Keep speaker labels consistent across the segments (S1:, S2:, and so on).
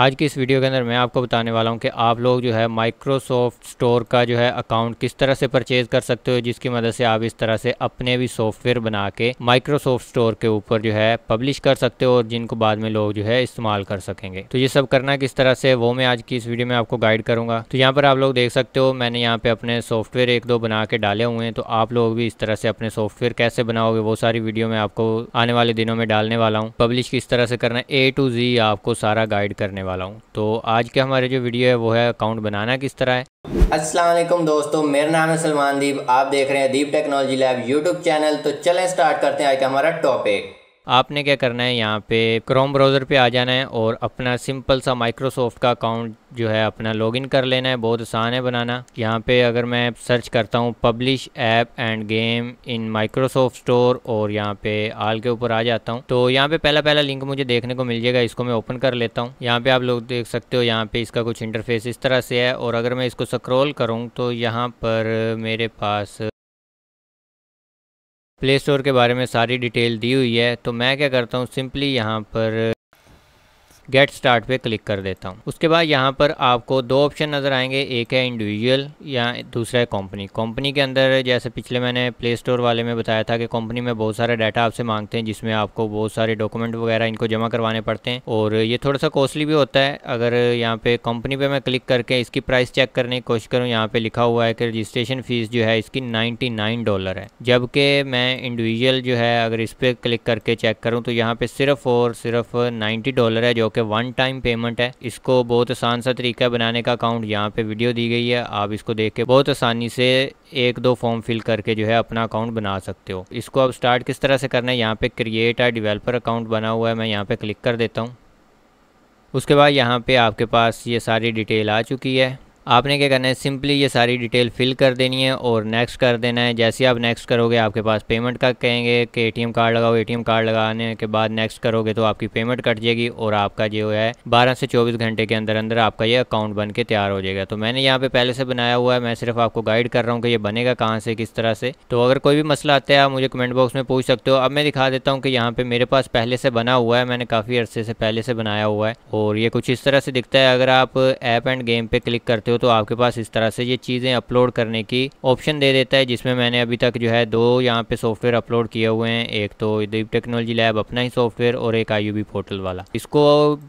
S1: आज की इस वीडियो के अंदर मैं आपको बताने वाला हूं कि आप लोग जो है माइक्रोसॉफ्ट स्टोर का जो है अकाउंट किस तरह से परचेज़ कर सकते हो जिसकी मदद से आप इस तरह से अपने भी सॉफ्टवेयर बना के माइक्रोसॉफ्ट स्टोर के ऊपर जो है पब्लिश कर सकते हो और जिनको बाद में लोग जो है इस्तेमाल कर सकेंगे तो ये सब करना किस तरह से वो मैं आज की इस वीडियो में आपको गाइड करूँगा तो यहाँ पर आप लोग देख सकते हो मैंने यहाँ पे अपने सॉफ्टवेयर एक दो बना के डाले हुए हैं तो आप लोग भी इस तरह से अपने सॉफ्टवेयर कैसे बनाओगे वो सारी वीडियो मैं आपको आने वाले दिनों में डालने वाला हूँ पब्लिश किस तरह से करना है ए टू जी आपको सारा गाइड करने करने वाला हूँ तो आज के हमारे जो वीडियो है वो है अकाउंट बनाना किस तरह है असलम दोस्तों मेरा नाम है सलमान दीप आप देख रहे हैं Deep technology lab YouTube channel तो चलें स्टार्ट करते हैं आज का हमारा टॉपिक आपने क्या करना है यहाँ पे क्रोम ब्राउज़र पे आ जाना है और अपना सिंपल सा माइक्रोसॉफ्ट का अकाउंट जो है अपना लॉगिन कर लेना है बहुत आसान है बनाना यहाँ पे अगर मैं सर्च करता हूँ publish app and game in Microsoft store और यहाँ पे आल के ऊपर आ जाता हूँ तो यहाँ पे पहला पहला लिंक मुझे देखने को मिल जाएगा इसको मैं ओपन कर लेता हूँ यहाँ पे आप लोग देख सकते हो यहाँ पे इसका कुछ इंटरफेस इस तरह से है और अगर मैं इसको स्क्रोल करूँ तो यहाँ पर मेरे पास प्ले स्टोर के बारे में सारी डिटेल दी हुई है तो मैं क्या करता हूँ सिंपली यहाँ पर गेट स्टार्ट पे क्लिक कर देता हूँ उसके बाद यहाँ पर आपको दो ऑप्शन नज़र आएंगे एक है इंडिविजुअल या दूसरा है कंपनी कंपनी के अंदर जैसे पिछले मैंने प्ले स्टोर वाले में बताया था कि कंपनी में बहुत सारे डाटा आपसे मांगते हैं जिसमें आपको बहुत सारे डॉक्यूमेंट वगैरह इनको जमा करवाने पड़ते हैं और ये थोड़ा सा कॉस्टली भी होता है अगर यहाँ पे कंपनी पर मैं क्लिक करके इसकी प्राइस चेक करने की कोशिश करूँ यहाँ पर लिखा हुआ है कि रजिस्ट्रेशन फ़ीस जो है इसकी नाइन्टी डॉलर है जबकि मैं इंडिविजुअल जो है अगर इस पर क्लिक करके चेक करूँ तो यहाँ पर सिर्फ और सिर्फ नाइन्टी डॉलर है जो कि वन टाइम पेमेंट है इसको बहुत आसान सा तरीका बनाने का अकाउंट यहाँ पे वीडियो दी गई है आप इसको देख के बहुत आसानी से एक दो फॉर्म फिल करके जो है अपना अकाउंट बना सकते हो इसको अब स्टार्ट किस तरह से करना है यहाँ पे क्रिएट आ डिवेलपर अकाउंट बना हुआ है मैं यहाँ पे क्लिक कर देता हूँ उसके बाद यहाँ पे आपके पास ये सारी डिटेल आ चुकी है आपने क्या करना है सिंपली ये सारी डिटेल फिल कर देनी है और नेक्स्ट कर देना है जैसे आप नेक्स्ट करोगे आपके पास पेमेंट का कहेंगे कि एटीएम कार्ड लगाओ एटीएम कार्ड लगाने के बाद नेक्स्ट करोगे तो आपकी पेमेंट कट जाएगी और आपका जो है बारह से चौबीस घंटे के अंदर अंदर आपका ये अकाउंट बन के तैयार हो जाएगा तो मैंने यहाँ पे पहले से बनाया हुआ है मैं सिर्फ आपको गाइड कर रहा हूँ कि ये बनेगा कहाँ से किस तरह से तो अगर कोई भी मसला आता है आप मुझे कमेंट बॉक्स में पूछ सकते हो अब मैं दिखा देता हूँ कि यहाँ पे मेरे पास पहले से बना हुआ है मैंने काफ़ी अर्से से पहले से बनाया हुआ है और ये कुछ इस तरह से दिखता है अगर आप ऐप एंड गेम पे क्लिक करते हो तो आपके पास इस तरह से ये चीज़ें अपलोड करने की ऑप्शन दे देता है जिसमें मैंने अभी तक जो है दो यहाँ पे सॉफ्टवेयर अपलोड किए हुए हैं एक तो दीप टेक्नोलॉजी लैब अपना ही सॉफ्टवेयर और एक आई पोर्टल वाला इसको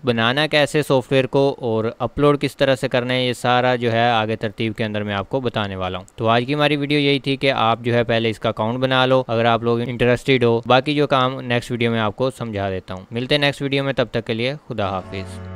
S1: बनाना कैसे सॉफ्टवेयर को और अपलोड किस तरह से करना है ये सारा जो है आगे तरतीब के अंदर मैं आपको बताने वाला हूँ तो आज की हमारी वीडियो यही थी कि आप जो है पहले इसका अकाउंट बना लो अगर आप लोग इंटरेस्टेड हो बाकी जो काम नेक्स्ट वीडियो में आपको समझा देता हूँ मिलते हैं नेक्स्ट वीडियो में तब तक के लिए खुदा हाफिज़